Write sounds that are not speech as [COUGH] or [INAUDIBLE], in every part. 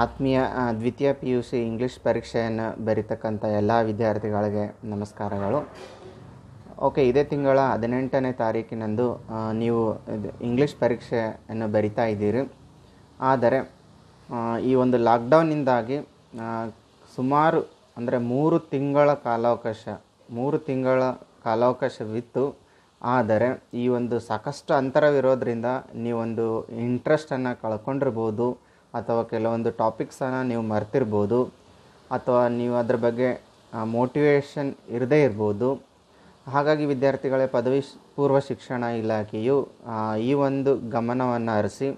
ಆತ್ಮೀಯ ದ್ವಿತೀಯ P U C English ಪರೀಕ್ಷೆಯನ್ನು ಬರೀತಕ್ಕಂಥ ಎಲ್ಲ ವಿದ್ಯಾರ್ಥಿಗಳಿಗೆ ನಮಸ್ಕಾರಗಳು ಓಕೆ ಇದೇ ತಿಂಗಳ ಹದಿನೆಂಟನೇ ತಾರೀಕಿನಂದು ನೀವು ಇಂಗ್ಲೀಷ್ ಪರೀಕ್ಷೆಯನ್ನು ಬರಿತಾ ಇದ್ದೀರಿ ಆದರೆ ಈ ಒಂದು ಲಾಕ್ಡೌನ್ನಿಂದಾಗಿ ಸುಮಾರು ಅಂದರೆ ಮೂರು ತಿಂಗಳ ಕಾಲಾವಕಾಶ ಮೂರು ತಿಂಗಳ ಕಾಲಾವಕಾಶವಿತ್ತು ಆದರೆ ಈ ಒಂದು ಸಾಕಷ್ಟು ಅಂತರವಿರೋದರಿಂದ ನೀವೊಂದು ಇಂಟ್ರೆಸ್ಟನ್ನು ಕಳ್ಕೊಂಡಿರ್ಬೋದು ಅಥವಾ ಕೆಲವೊಂದು ಟಾಪಿಕ್ಸನ್ನು ನೀವು ಮರ್ತಿರ್ಬೋದು ಅಥವಾ ನೀವು ಅದ್ರ ಬಗ್ಗೆ ಮೋಟಿವೇಶನ್ ಇರದೇ ಇರ್ಬೋದು ಹಾಗಾಗಿ ವಿದ್ಯಾರ್ಥಿಗಳೇ ಪದವಿ ಪೂರ್ವ ಶಿಕ್ಷಣ ಇಲಾಖೆಯು ಈ ಒಂದು ಗಮನವನ್ನು ಹರಿಸಿ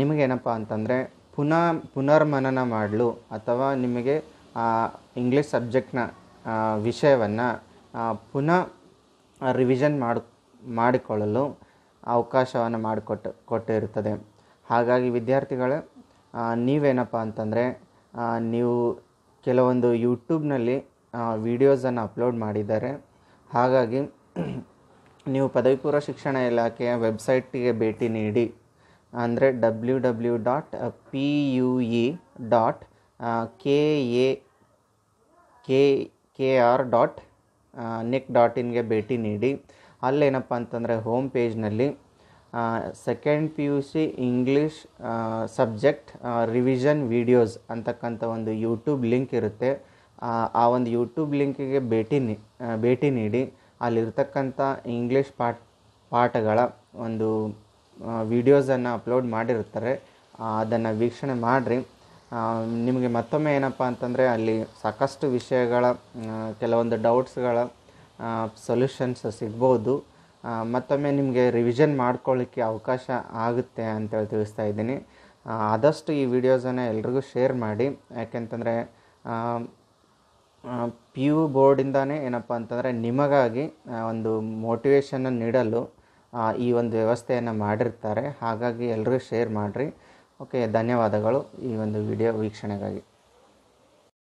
ನಿಮಗೇನಪ್ಪ ಅಂತಂದರೆ ಪುನಃ ಪುನರ್ಮನನ ಮಾಡಲು ಅಥವಾ ನಿಮಗೆ ಇಂಗ್ಲೀಷ್ ಸಬ್ಜೆಕ್ಟ್ನ ವಿಷಯವನ್ನು ಪುನಃ ರಿವಿಷನ್ ಮಾಡಿ ಮಾಡಿಕೊಳ್ಳಲು ಅವಕಾಶವನ್ನು ಮಾಡಿಕೊಟ್ಟು ಕೊಟ್ಟಿರುತ್ತದೆ ಹಾಗಾಗಿ ವಿದ್ಯಾರ್ಥಿಗಳೇ ನೀವೇನಪ್ಪ ಅಂತಂದರೆ ನೀವು ಕೆಲವೊಂದು ಯೂಟ್ಯೂಬ್ನಲ್ಲಿ ವೀಡಿಯೋಸನ್ನು ಅಪ್ಲೋಡ್ ಮಾಡಿದ್ದಾರೆ ಹಾಗಾಗಿ [CLEARS THROAT] ನೀವು ಪದವಿ ಪೂರ್ವ ಶಿಕ್ಷಣ ಇಲಾಖೆಯ ವೆಬ್ಸೈಟಿಗೆ ಭೇಟಿ ನೀಡಿ ಅಂದರೆ W W dot P U E dot K A K K R dot nic dot ಇನ್ಗೆ ಭೇಟಿ ನೀಡಿ ಅಲ್ಲೇನಪ್ಪ ಅಂತಂದರೆ ಹೋಮ್ ಪೇಜ್ನಲ್ಲಿ second P U C English subject revision videos ಅಂತಕ್ಕಂಥ ಒಂದು ಯೂಟ್ಯೂಬ್ ಲಿಂಕ್ ಇರುತ್ತೆ ಆ ಒಂದು ಯೂಟ್ಯೂಬ್ ಲಿಂಕಿಗೆ ಭೇಟಿ ನೀ ಭೇಟಿ ನೀಡಿ ಅಲ್ಲಿರ್ತಕ್ಕಂಥ ಇಂಗ್ಲೀಷ್ ಪಾಠ ಪಾಠಗಳ ಒಂದು ವೀಡಿಯೋಸನ್ನು ಅಪ್ಲೋಡ್ ಮಾಡಿರ್ತಾರೆ ಅದನ್ನು ವೀಕ್ಷಣೆ ಮಾಡಿರಿ ನಿಮಗೆ ಮತ್ತೊಮ್ಮೆ ಏನಪ್ಪ ಅಂತಂದರೆ ಅಲ್ಲಿ ಸಾಕಷ್ಟು ವಿಷಯಗಳ ಕೆಲವೊಂದು ಡೌಟ್ಸ್ಗಳ ಸೊಲ್ಯೂಷನ್ಸ್ ಸಿಗ್ಬೋದು ಮತ್ತೊಮ್ಮೆ ನಿಮಗೆ ರಿವಿಷನ್ ಮಾಡ್ಕೊಳ್ಳಿಕ್ಕೆ ಅವಕಾಶ ಆಗುತ್ತೆ ಅಂತೇಳಿ ತಿಳಿಸ್ತಾ ಇದ್ದೀನಿ ಆದಷ್ಟು ಈ ವಿಡಿಯೋಸನ್ನು ಎಲ್ರಿಗೂ ಶೇರ್ ಮಾಡಿ ಯಾಕೆಂತಂದರೆ ಪಿ ಯು ಬೋರ್ಡಿಂದಾನೇ ಏನಪ್ಪ ಅಂತಂದರೆ ನಿಮಗಾಗಿ ಒಂದು ಮೋಟಿವೇಶನ್ನ ನೀಡಲು ಈ ಒಂದು ವ್ಯವಸ್ಥೆಯನ್ನು ಮಾಡಿರ್ತಾರೆ ಹಾಗಾಗಿ ಎಲ್ಲರೂ ಶೇರ್ ಮಾಡಿರಿ ಓಕೆ ಧನ್ಯವಾದಗಳು ಈ ಒಂದು ವಿಡಿಯೋ ವೀಕ್ಷಣೆಗಾಗಿ